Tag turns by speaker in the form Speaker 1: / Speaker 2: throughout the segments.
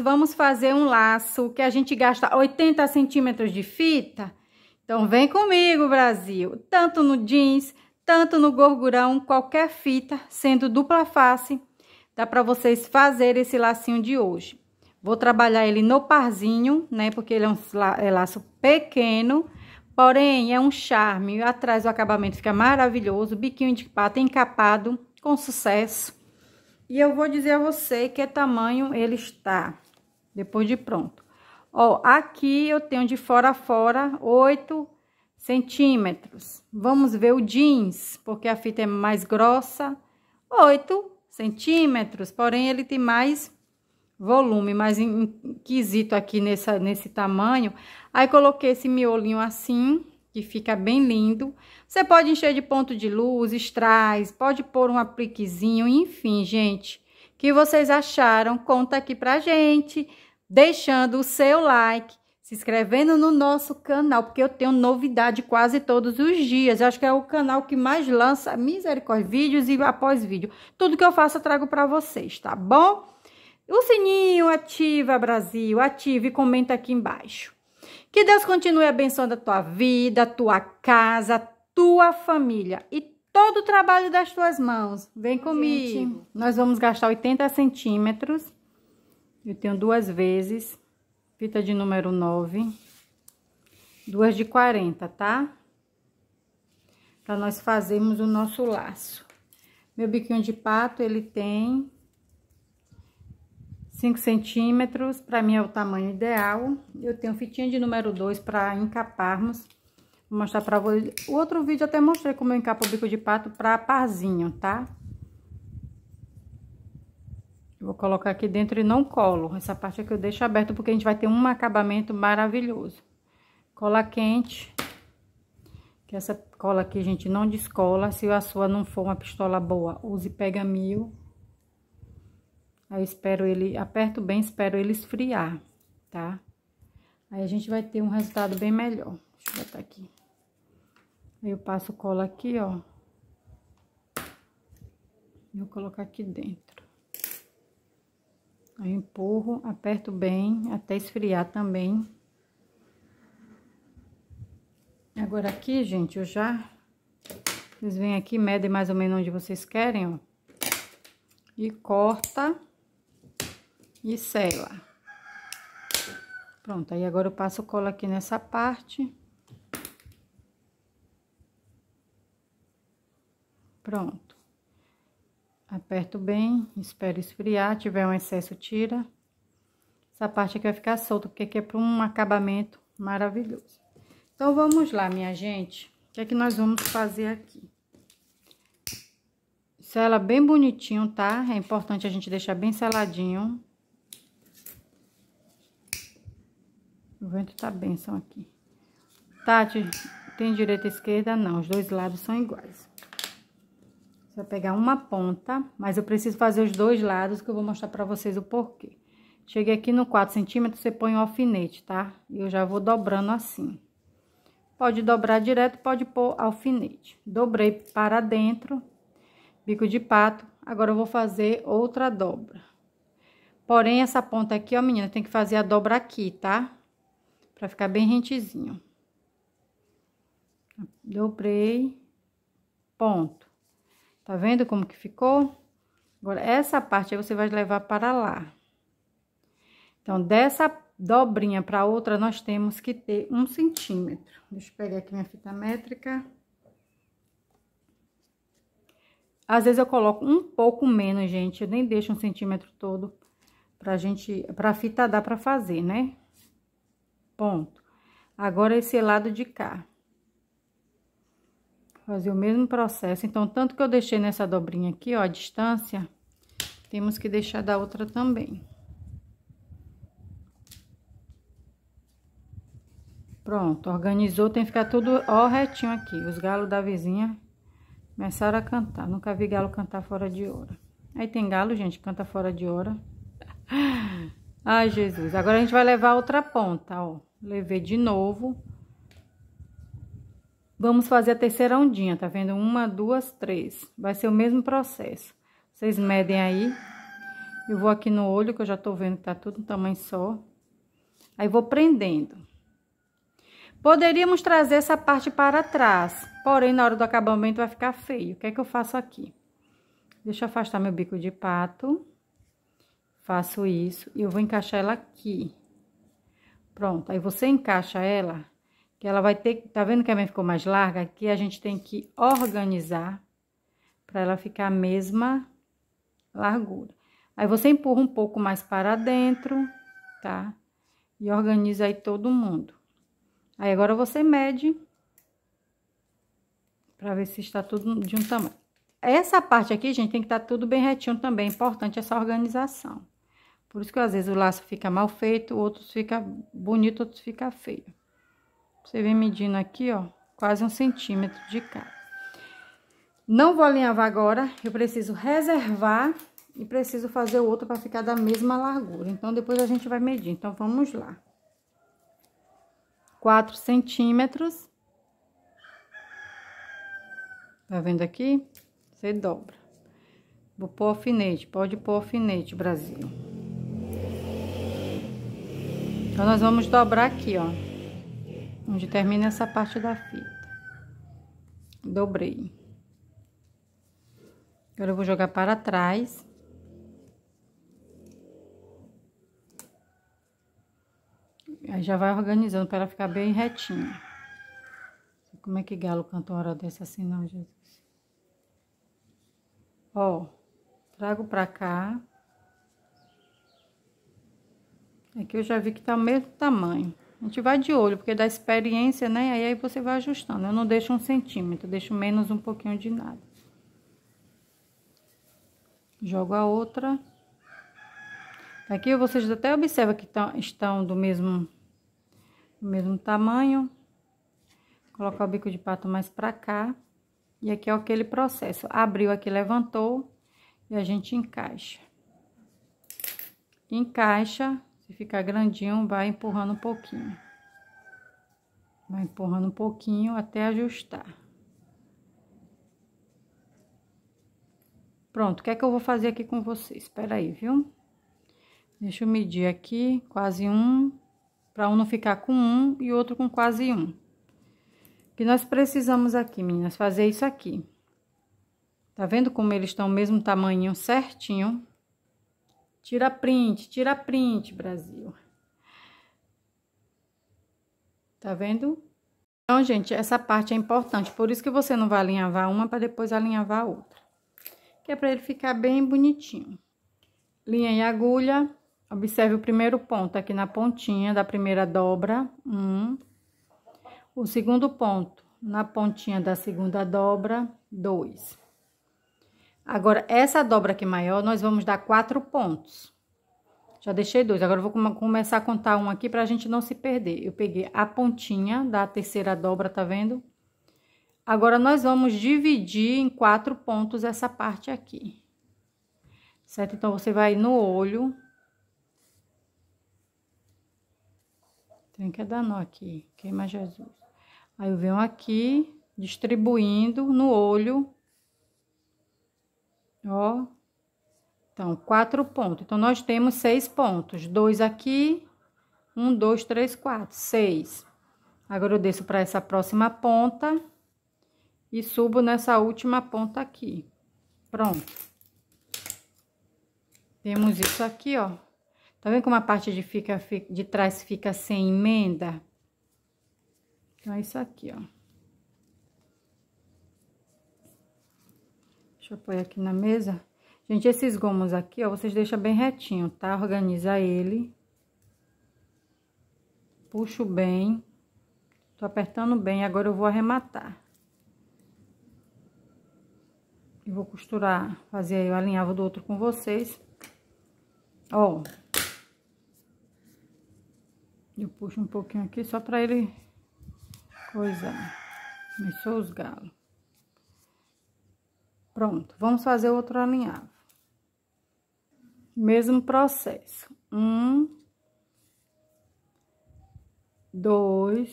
Speaker 1: vamos fazer um laço que a gente gasta 80 centímetros de fita. Então, vem comigo, Brasil! Tanto no jeans, tanto no gorgurão, qualquer fita, sendo dupla face, dá para vocês fazer esse lacinho de hoje. Vou trabalhar ele no parzinho, né? Porque ele é um é laço pequeno, porém é um charme. Atrás o acabamento fica maravilhoso, biquinho de pata encapado, com sucesso. E eu vou dizer a você que tamanho ele está depois de pronto. Ó, aqui eu tenho de fora a fora 8 centímetros. Vamos ver o jeans, porque a fita é mais grossa, 8 centímetros, porém ele tem mais volume, mais inquisito aqui nessa, nesse tamanho. Aí coloquei esse miolinho assim, que fica bem lindo. Você pode encher de ponto de luz, strass, pode pôr um apliquezinho, enfim, gente que vocês acharam, conta aqui pra gente, deixando o seu like, se inscrevendo no nosso canal, porque eu tenho novidade quase todos os dias. Eu acho que é o canal que mais lança misericórdia vídeos e após vídeo. Tudo que eu faço eu trago para vocês, tá bom? O sininho ativa, Brasil, ativa e comenta aqui embaixo. Que Deus continue abençoando a tua vida, a tua casa, a tua família e todo o trabalho das tuas mãos. Vem comigo. Gente. Nós vamos gastar 80 centímetros. Eu tenho duas vezes. Fita de número 9. Duas de 40, tá? Para nós fazermos o nosso laço. Meu biquinho de pato, ele tem 5 centímetros. Para mim é o tamanho ideal. Eu tenho fitinha de número 2 para encaparmos. Vou mostrar pra vocês. O outro vídeo eu até mostrei como eu encapo o bico de pato pra parzinho, tá? Vou colocar aqui dentro e não colo. Essa parte aqui eu deixo aberta porque a gente vai ter um acabamento maravilhoso. Cola quente. Que essa cola aqui, gente, não descola. Se a sua não for uma pistola boa, use pega mil. Aí eu espero ele, aperto bem, espero ele esfriar, tá? Aí a gente vai ter um resultado bem melhor. Deixa eu botar aqui. Aí eu passo cola aqui, ó. E vou colocar aqui dentro. Aí empurro, aperto bem, até esfriar também. Agora aqui, gente, eu já... Vocês vêm aqui, medem mais ou menos onde vocês querem, ó. E corta. E sela. Pronto, aí agora eu passo cola aqui nessa parte. Pronto. Aperto bem, espero esfriar, tiver um excesso, tira. Essa parte aqui vai ficar solta, porque aqui é para um acabamento maravilhoso. Então, vamos lá, minha gente. O que é que nós vamos fazer aqui? Sela bem bonitinho, tá? É importante a gente deixar bem seladinho. O vento tá benção aqui. Tati, tem direita e esquerda? Não, os dois lados são iguais. Vou pegar uma ponta, mas eu preciso fazer os dois lados que eu vou mostrar pra vocês o porquê. Cheguei aqui no 4 centímetros, você põe o um alfinete, tá? E eu já vou dobrando assim. Pode dobrar direto, pode pôr alfinete. Dobrei para dentro, bico de pato. Agora eu vou fazer outra dobra. Porém, essa ponta aqui, ó, menina, tem que fazer a dobra aqui, tá? Pra ficar bem rentezinho. Dobrei, ponto. Tá vendo como que ficou? Agora, essa parte aí você vai levar para lá. Então, dessa dobrinha para outra, nós temos que ter um centímetro. Deixa eu pegar aqui minha fita métrica. Às vezes eu coloco um pouco menos, gente. Eu nem deixo um centímetro todo pra gente, pra fita dar pra fazer, né? Ponto. Agora, esse lado de cá. Fazer o mesmo processo. Então, tanto que eu deixei nessa dobrinha aqui, ó, a distância, temos que deixar da outra também. Pronto, organizou, tem que ficar tudo ó retinho aqui. Os galos da vizinha começaram a cantar. Nunca vi galo cantar fora de hora. Aí tem galo, gente, canta fora de hora. Ai, Jesus. Agora a gente vai levar outra ponta, ó. Levei de novo. Vamos fazer a terceira ondinha, tá vendo? Uma, duas, três. Vai ser o mesmo processo. Vocês medem aí. Eu vou aqui no olho, que eu já tô vendo que tá tudo no tamanho só. Aí vou prendendo. Poderíamos trazer essa parte para trás, porém na hora do acabamento vai ficar feio. O que é que eu faço aqui? Deixa eu afastar meu bico de pato. Faço isso e eu vou encaixar ela aqui. Pronto, aí você encaixa ela que ela vai ter, tá vendo que a minha ficou mais larga? Aqui a gente tem que organizar para ela ficar a mesma largura. Aí você empurra um pouco mais para dentro, tá? E organiza aí todo mundo. Aí agora você mede para ver se está tudo de um tamanho. Essa parte aqui, gente, tem que estar tá tudo bem retinho também. É importante essa organização. Por isso que às vezes o laço fica mal feito, outros fica bonito, outros fica feio. Você vem medindo aqui, ó, quase um centímetro de cada. Não vou alinhavar agora, eu preciso reservar e preciso fazer o outro para ficar da mesma largura. Então, depois a gente vai medir. Então, vamos lá. Quatro centímetros. Tá vendo aqui? Você dobra. Vou pôr alfinete, pode pôr alfinete, Brasil. Então, nós vamos dobrar aqui, ó onde termina essa parte da fita. Dobrei. Agora eu vou jogar para trás. Aí já vai organizando para ela ficar bem retinha. Como é que galo canta uma hora dessa assim, não, Jesus? Ó, trago pra cá. Aqui é eu já vi que tá o mesmo tamanho. A gente vai de olho, porque dá experiência, né? Aí, aí você vai ajustando. Eu não deixo um centímetro, deixo menos um pouquinho de nada. Jogo a outra. Aqui vocês até observam que tão, tá, estão do mesmo, do mesmo tamanho. Colocar o bico de pato mais pra cá. E aqui é aquele processo. Abriu aqui, levantou e a gente encaixa. Encaixa se ficar grandinho, vai empurrando um pouquinho. Vai empurrando um pouquinho até ajustar. Pronto, o que é que eu vou fazer aqui com vocês? Espera aí, viu? Deixa eu medir aqui, quase um, para um não ficar com um e outro com quase um. O que nós precisamos aqui, meninas, fazer isso aqui. Tá vendo como eles estão o mesmo tamanho certinho? Tira print, tira print, Brasil. Tá vendo? Então, gente, essa parte é importante. Por isso que você não vai alinhavar uma para depois alinhavar a outra. Que é para ele ficar bem bonitinho. Linha e agulha. Observe o primeiro ponto aqui na pontinha da primeira dobra. Um. O segundo ponto na pontinha da segunda dobra. Dois. Agora, essa dobra aqui maior, nós vamos dar quatro pontos. Já deixei dois, agora eu vou começar a contar um aqui pra gente não se perder. Eu peguei a pontinha da terceira dobra, tá vendo? Agora, nós vamos dividir em quatro pontos essa parte aqui. Certo? Então, você vai no olho. Tem que dar nó aqui, queima é Jesus. Aí, eu venho aqui, distribuindo no olho Ó. Então, quatro pontos. Então, nós temos seis pontos. Dois aqui. Um, dois, três, quatro. Seis. Agora, eu desço para essa próxima ponta. E subo nessa última ponta aqui. Pronto. Temos isso aqui, ó. Tá vendo como a parte de, fica, de trás fica sem emenda? Então, é isso aqui, ó. Deixa eu pôr aqui na mesa. Gente, esses gomos aqui, ó, vocês deixam bem retinho, tá? Organiza ele. Puxo bem. Tô apertando bem, agora eu vou arrematar. E vou costurar, fazer aí o alinhavo do outro com vocês. Ó. Eu puxo um pouquinho aqui só pra ele coisar. Começou os galos. Pronto, vamos fazer outro alinhavo. Mesmo processo. Um, dois,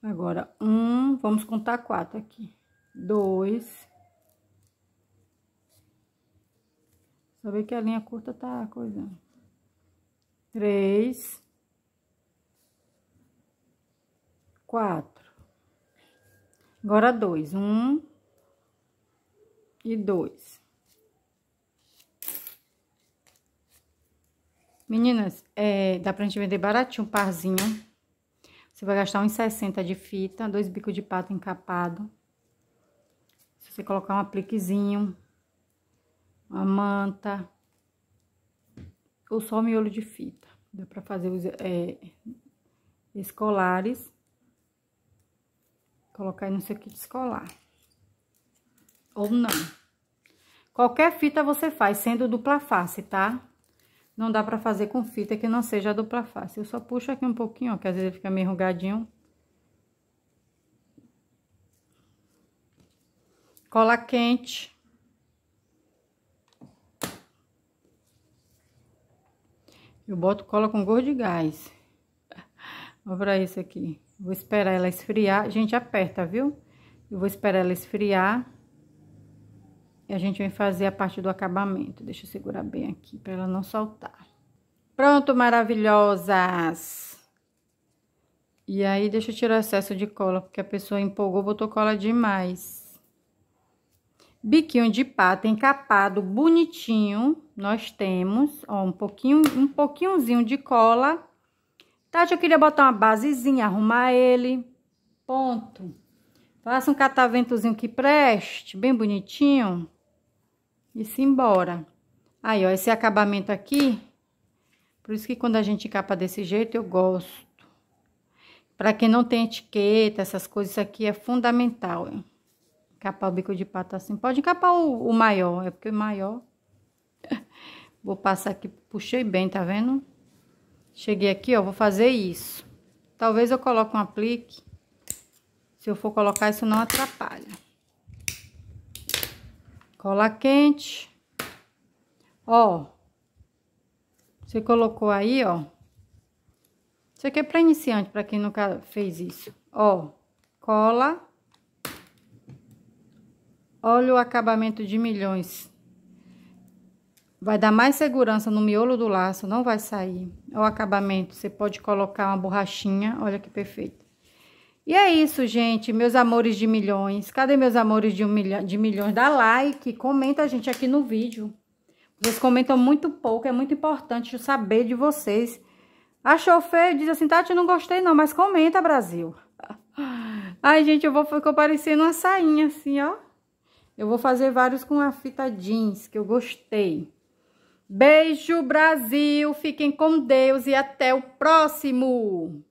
Speaker 1: agora um, vamos contar quatro aqui. Dois. Só ver que a linha curta tá coisando. Três. Quatro. Agora, dois. Um e dois. Meninas, é, dá pra gente vender baratinho um parzinho. Você vai gastar uns 60 de fita, dois bicos de pato encapado. Se você colocar um apliquezinho, uma manta, ou só o miolo de fita. Dá pra fazer os é, escolares. Colocar aí no seu kit escolar. Ou não. Qualquer fita você faz, sendo dupla face, tá? Não dá pra fazer com fita que não seja dupla face. Eu só puxo aqui um pouquinho, ó, que às vezes ele fica meio enrugadinho. Cola quente. Eu boto cola com gordo de gás. Olha pra isso aqui. Vou esperar ela esfriar. A gente, aperta, viu? Eu vou esperar ela esfriar. E a gente vai fazer a parte do acabamento. Deixa eu segurar bem aqui para ela não soltar. Pronto, maravilhosas! E aí, deixa eu tirar o excesso de cola, porque a pessoa empolgou, botou cola demais. Biquinho de pata encapado, bonitinho. Nós temos, ó, um pouquinho, um pouquinhozinho de cola Tati, eu queria botar uma basezinha, arrumar ele. Ponto. Faça um cataventozinho que preste, bem bonitinho. E simbora. Aí, ó, esse acabamento aqui. Por isso que quando a gente capa desse jeito, eu gosto. Pra quem não tem etiqueta, essas coisas aqui é fundamental. Hein? Capar o bico de pato assim. Pode encapar o, o maior, é porque o maior... Vou passar aqui, puxei bem, tá vendo? Cheguei aqui, ó, vou fazer isso. Talvez eu coloque um aplique. Se eu for colocar, isso não atrapalha. Cola quente. Ó. Você colocou aí, ó. Isso aqui é para iniciante, para quem nunca fez isso. Ó, cola. Olha o acabamento de milhões. Vai dar mais segurança no miolo do laço, não vai sair. Olha o acabamento, você pode colocar uma borrachinha, olha que perfeito. E é isso, gente, meus amores de milhões. Cadê meus amores de, um milho, de milhões? Dá like, comenta a gente aqui no vídeo. Vocês comentam muito pouco, é muito importante saber de vocês. Achou feio? Diz assim, Tati, não gostei não, mas comenta, Brasil. Ai, gente, eu vou ficar parecendo uma sainha assim, ó. Eu vou fazer vários com a fita jeans, que eu gostei. Beijo, Brasil. Fiquem com Deus e até o próximo.